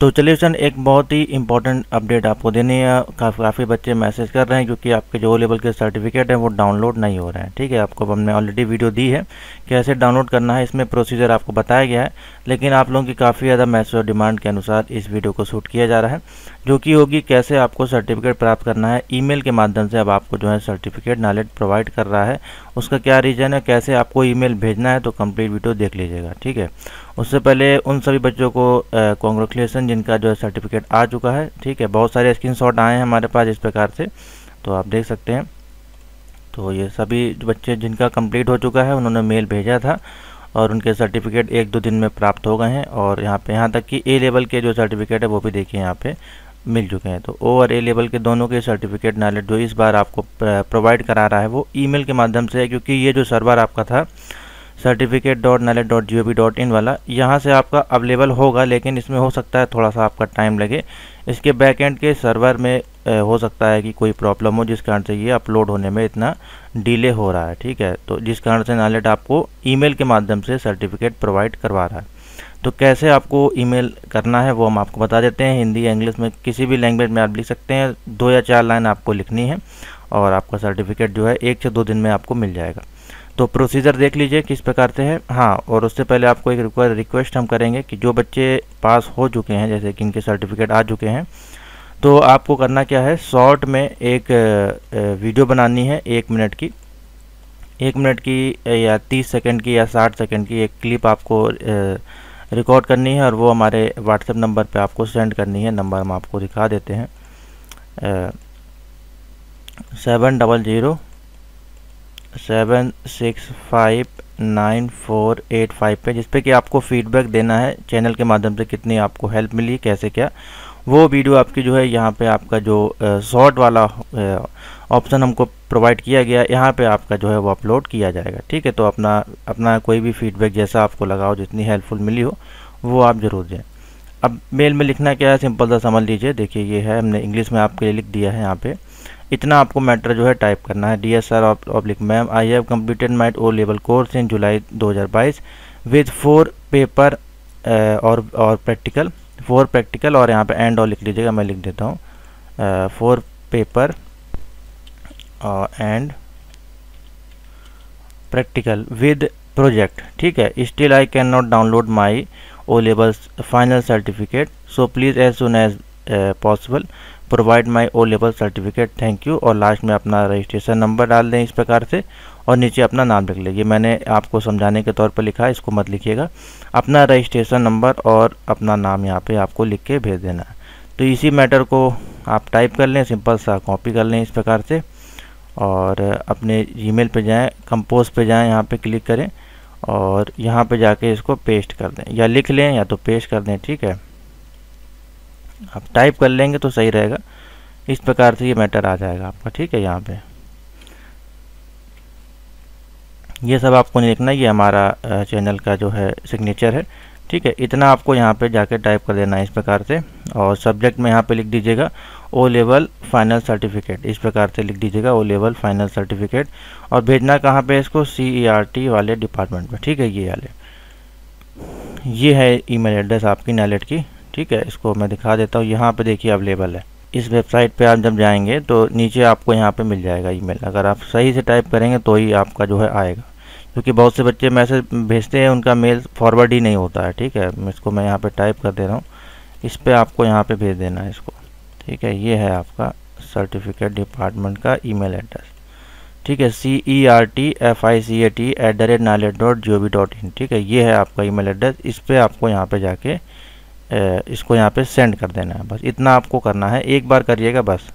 तो चलिए सर एक बहुत ही इंपॉर्टेंट अपडेट आपको देनी है काफ़ी काफ़ी बच्चे मैसेज कर रहे हैं क्योंकि आपके जो लेवल के सर्टिफिकेट हैं वो डाउनलोड नहीं हो रहे हैं ठीक है आपको हमने ऑलरेडी वीडियो दी है कैसे डाउनलोड करना है इसमें प्रोसीजर आपको बताया गया है लेकिन आप लोगों की काफ़ी ज़्यादा मैसेज और डिमांड के अनुसार इस वीडियो को शूट किया जा रहा है जो कि होगी कैसे आपको सर्टिफिकेट प्राप्त करना है ई के माध्यम से अब आपको जो है सर्टिफिकेट नॉलेज प्रोवाइड कर रहा है उसका क्या रीज़न है कैसे आपको ई भेजना है तो कम्प्लीट वीडियो देख लीजिएगा ठीक है उससे पहले उन सभी बच्चों को कॉन्ग्रेचुलेसन जिनका जो है सर्टिफिकेट आ चुका है ठीक है बहुत सारे स्क्रीन शॉट आए हैं हमारे पास इस प्रकार से तो आप देख सकते हैं तो ये सभी बच्चे जिनका कंप्लीट हो चुका है उन्होंने मेल भेजा था और उनके सर्टिफिकेट एक दो दिन में प्राप्त हो गए हैं और यहाँ पे यहाँ तक कि ए लेवल के जो सर्टिफिकेट है वो भी देखिए यहाँ पे मिल चुके हैं तो ओ और ए लेवल के दोनों के सर्टिफिकेट नॉलेज जो इस बार आपको प्रोवाइड करा रहा है वो ईमेल के माध्यम से है क्योंकि ये जो सर्वर आपका था सर्टिफिकेट डॉट नलेट dot G O V dot in वाला यहाँ से आपका अवेलेबल होगा लेकिन इसमें हो सकता है थोड़ा सा आपका टाइम लगे इसके बैकएंड के सर्वर में हो सकता है कि कोई प्रॉब्लम हो जिस कारण से ये अपलोड होने में इतना डिले हो रहा है ठीक है तो जिस कारण से नालेट आपको ई के माध्यम से सर्टिफिकेट प्रोवाइड करवा रहा है तो कैसे आपको ईमेल करना है वो हम आपको बता देते हैं हिंदी या इंग्लिश में किसी भी लैंग्वेज में आप लिख सकते हैं दो या चार लाइन आपको लिखनी है और आपका सर्टिफिकेट जो है एक से दो दिन में आपको मिल जाएगा तो प्रोसीजर देख लीजिए किस प्रकार से है हाँ और उससे पहले आपको एक रिक्वेस्ट हम करेंगे कि जो बच्चे पास हो चुके हैं जैसे कि इनके सर्टिफिकेट आ चुके हैं तो आपको करना क्या है शॉर्ट में एक वीडियो बनानी है एक मिनट की एक मिनट की या तीस सेकेंड की या साठ सेकेंड की एक क्लिप आपको रिकॉर्ड करनी है और वो हमारे व्हाट्सएप नंबर पे आपको सेंड करनी है नंबर हम आपको दिखा देते हैं seven double zero seven six five nine four eight five पर जिसपे कि आपको फीडबैक देना है चैनल के माध्यम से कितनी आपको हेल्प मिली कैसे क्या वो वीडियो आपकी जो है यहाँ पे आपका जो शॉर्ट वाला ऑप्शन हमको प्रोवाइड किया गया यहाँ पे आपका जो है वो अपलोड किया जाएगा ठीक है तो अपना अपना कोई भी फीडबैक जैसा आपको लगाओ जितनी हेल्पफुल मिली हो वो आप ज़रूर दें अब मेल में लिखना क्या है सिंपल सा समझ लीजिए देखिए ये है हमने इंग्लिश में आपके लिए लिख दिया है यहाँ पर इतना आपको मैटर जो है टाइप करना है D S R oblique ma'am I have completed my O level course in July 2022 with four paper और और प्रैक्टिकल फोर प्रैक्टिकल और यहाँ पे एंड और लिख लीजिएगा मैं लिख देता हूँ four paper and practical with project ठीक है still I can not download my O levels final certificate so please as soon as possible provide my O level certificate thank you और लास्ट में अपना रजिस्ट्रेशन नंबर डाल दें इस प्रकार से और नीचे अपना नाम लिख लीजिए मैंने आपको समझाने के तौर पर लिखा है इसको मत लिखिएगा अपना रजिस्ट्रेशन नंबर और अपना नाम यहाँ पे आपको लिख के भेज देना तो इसी मैटर को आप टाइप कर लें सिंपल सा कॉपी कर लें इस प्रकार से और अपने मेल पर जाएँ कंपोज पर जाएँ यहाँ पर क्लिक करें और यहाँ पर जाके इसको पेस्ट कर दें या लिख लें या तो पेस्ट कर दें ठीक है आप टाइप कर लेंगे तो सही रहेगा इस प्रकार से ये मैटर आ जाएगा आपका ठीक है यहाँ पे ये सब आपको नहीं देखना ये हमारा चैनल का जो है सिग्नेचर है ठीक है इतना आपको यहाँ पे जाके टाइप कर देना है इस प्रकार से और सब्जेक्ट में यहाँ पे लिख दीजिएगा ओ लेवल फाइनल सर्टिफिकेट इस प्रकार से लिख दीजिएगा ओ लेवल फाइनल सर्टिफिकेट और भेजना कहाँ पे इसको सी ई आर टी वाले डिपार्टमेंट में ठीक है ये वाले ये है ईमेल एड्रेस आपकी नैलेट की ठीक है इसको मैं दिखा देता हूँ यहाँ पे देखिए अवेलेबल है इस वेबसाइट पे आप जब जाएंगे तो नीचे आपको यहाँ पे मिल जाएगा ईमेल अगर आप सही से टाइप करेंगे तो ही आपका जो है आएगा क्योंकि बहुत से बच्चे मैसेज भेजते हैं उनका मेल फॉरवर्ड ही नहीं होता है ठीक है इसको मैं यहाँ पर टाइप कर दे रहा हूँ इस पर आपको यहाँ पर भेज देना है इसको ठीक है ये है आपका सर्टिफिकेट डिपार्टमेंट का ई एड्रेस ठीक है C E R T F I C A T at the rate नाले dot G O V dot in ठीक है ये है आपका ईमेल एड्रेस इस पर आपको यहाँ पे जाके इसको यहाँ पे सेंड कर देना है बस इतना आपको करना है एक बार करिएगा बस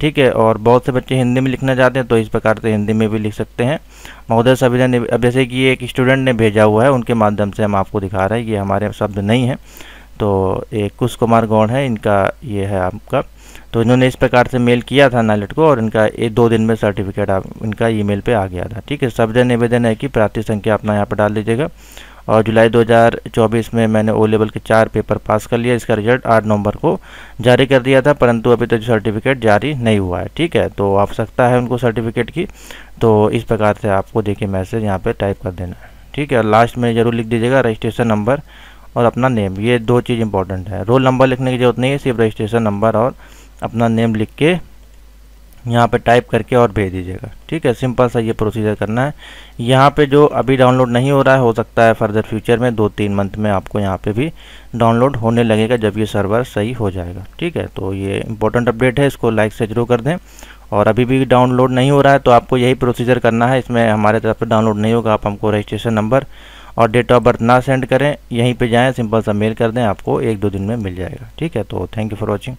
ठीक है और बहुत से बच्चे हिंदी में लिखना चाहते हैं तो इस प्रकार से हिंदी में भी लिख सकते हैं महोदय सविधा ने अब जैसे कि एक स्टूडेंट ने भेजा हुआ है उनके माध्यम से हम आपको दिखा रहे हैं ये हमारे शब्द नहीं हैं तो एक कुश कुमार गौड़ है इनका ये है आपका तो इन्होंने इस प्रकार से मेल किया था नालेट को और इनका एक दो दिन में सर्टिफिकेट आप इनका ईमेल पे आ गया था ठीक है शब्द निवेदन है कि प्रार्थी संख्या अपना यहाँ पर डाल दीजिएगा और जुलाई 2024 में मैंने ओ लेवल के चार पेपर पास कर लिया इसका रिजल्ट आठ नवंबर को जारी कर दिया था परंतु अभी तक तो सर्टिफिकेट जारी नहीं हुआ है ठीक है तो आवश्यकता है उनको सर्टिफिकेट की तो इस प्रकार से आपको देखिए मैसेज यहाँ पर टाइप कर देना है ठीक है लास्ट में ज़रूर लिख दीजिएगा रजिस्ट्रेशन नंबर और अपना नेम ये दो चीज़ इंपॉर्टेंट है रोल नंबर लिखने की जरूरत नहीं है सिर्फ रजिस्ट्रेशन नंबर और अपना नेम लिख के यहाँ पे टाइप करके और भेज दीजिएगा ठीक है सिंपल सा ये प्रोसीजर करना है यहाँ पे जो अभी डाउनलोड नहीं हो रहा है हो सकता है फर्दर फ्यूचर में दो तीन मंथ में आपको यहाँ पे भी डाउनलोड होने लगेगा जब ये सर्वर सही हो जाएगा ठीक है तो ये इंपॉर्टेंट अपडेट है इसको लाइक से जरूर कर दें और अभी भी डाउनलोड नहीं हो रहा है तो आपको यही प्रोसीजर करना है इसमें हमारे तरफ से डाउनलोड नहीं होगा आप हमको रजिस्ट्रेशन नंबर और डेट ऑफ बर्थ ना सेंड करें यहीं पर जाएँ सिंपल सा मेल कर दें आपको एक दो दिन में मिल जाएगा ठीक है तो थैंक यू फॉर वॉचिंग